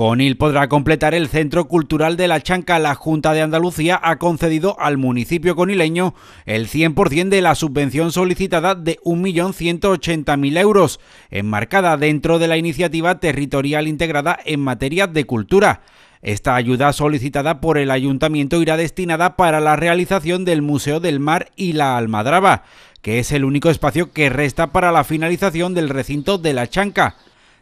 Conil podrá completar el Centro Cultural de la Chanca. La Junta de Andalucía ha concedido al municipio conileño el 100% de la subvención solicitada de 1.180.000 euros, enmarcada dentro de la iniciativa territorial integrada en materia de cultura. Esta ayuda solicitada por el ayuntamiento irá destinada para la realización del Museo del Mar y la Almadraba, que es el único espacio que resta para la finalización del recinto de la Chanca.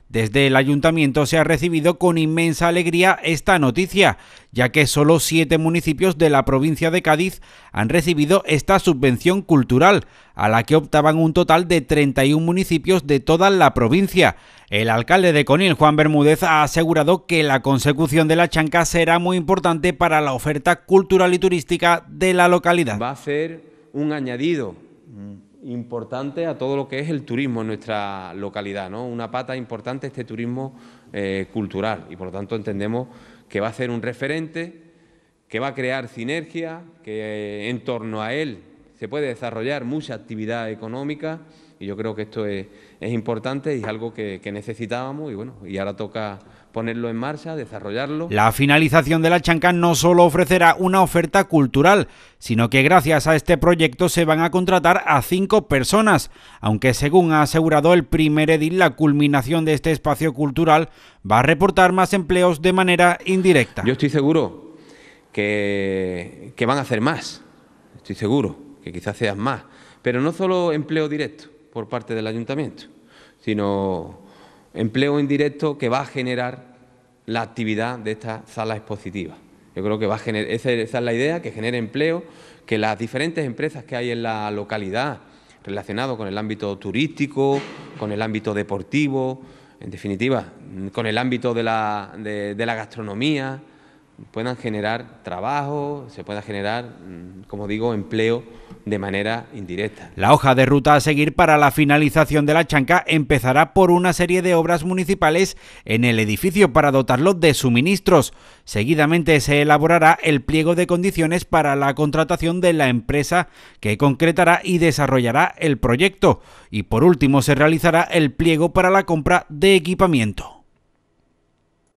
Desde el ayuntamiento se ha recibido con inmensa alegría esta noticia, ya que solo siete municipios de la provincia de Cádiz han recibido esta subvención cultural, a la que optaban un total de 31 municipios de toda la provincia. El alcalde de Conil, Juan Bermúdez, ha asegurado que la consecución de la chanca será muy importante para la oferta cultural y turística de la localidad. Va a ser un añadido importante a todo lo que es el turismo en nuestra localidad, ¿no? una pata importante este turismo eh, cultural y por lo tanto entendemos que va a ser un referente, que va a crear sinergia, que eh, en torno a él se puede desarrollar mucha actividad económica y yo creo que esto es, importante y es algo que, necesitábamos y bueno, y ahora toca ponerlo en marcha, desarrollarlo. La finalización de la Chancán no solo ofrecerá una oferta cultural, sino que gracias a este proyecto se van a contratar a cinco personas, aunque según ha asegurado el primer edil, la culminación de este espacio cultural va a reportar más empleos de manera indirecta. Yo estoy seguro que van a hacer más, estoy seguro que quizás sean más, pero no solo empleo directo por parte del ayuntamiento, sino empleo indirecto que va a generar la actividad de esta sala expositiva. Yo creo que va a generar, esa, es la idea, que genere empleo, que las diferentes empresas que hay en la localidad relacionado con el ámbito turístico, con el ámbito deportivo, en definitiva, con el ámbito de la gastronomía, puedan generar trabajo, se pueda generar, mm, como digo, empleo de manera indirecta. La hoja de ruta a seguir para la finalización de la chanca empezará por una serie de obras municipales en el edificio para dotarlo de suministros. Seguidamente se elaborará el pliego de condiciones para la contratación de la empresa que concretará y desarrollará el proyecto. Y por último se realizará el pliego para la compra de equipamiento.